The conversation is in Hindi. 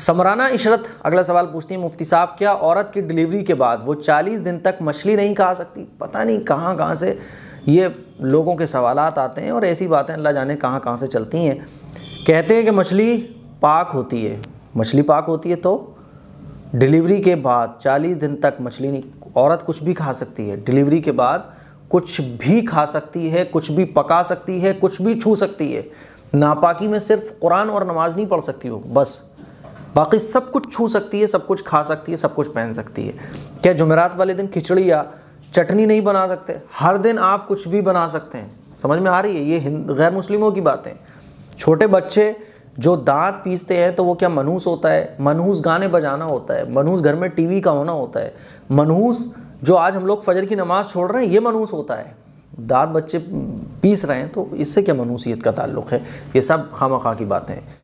समराना इशरत अगला सवाल पूछती हैं मुफ्ती साहब क्या औरत की डिलीवरी के बाद वो 40 दिन तक मछली नहीं खा सकती पता नहीं कहाँ कहाँ से ये लोगों के सवाल आते हैं और ऐसी बातें अल्लाह जाने कहाँ कहाँ से चलती हैं कहते हैं कि मछली पाक होती है मछली पाक होती है तो डिलीवरी के बाद 40 दिन तक मछली नहीं औरत कुछ भी खा सकती है डिलीवरी के बाद कुछ भी खा सकती है कुछ भी पका सकती है कुछ भी छू सकती है नापाकी में सिर्फ कुरान और नमाज नहीं पढ़ सकती हो बस बाकी सब कुछ छू सकती है सब कुछ खा सकती है सब कुछ पहन सकती है क्या जुमेरात वाले दिन खिचड़ी या चटनी नहीं बना सकते हर दिन आप कुछ भी बना सकते हैं समझ में आ रही है ये गैर मुस्लिमों की बातें छोटे बच्चे जो दांत पीसते हैं तो वो क्या मनहूस होता है मनहूस गाने बजाना होता है मनहूस घर में टीवी का होना होता है मनहूस जो आज हम लोग फजर की नमाज़ छोड़ रहे हैं ये मनहूस होता है दांत बच्चे पीस रहे हैं तो इससे क्या मनहूसियत का ताल्लुक़ है ये सब खामा खा की बातें हैं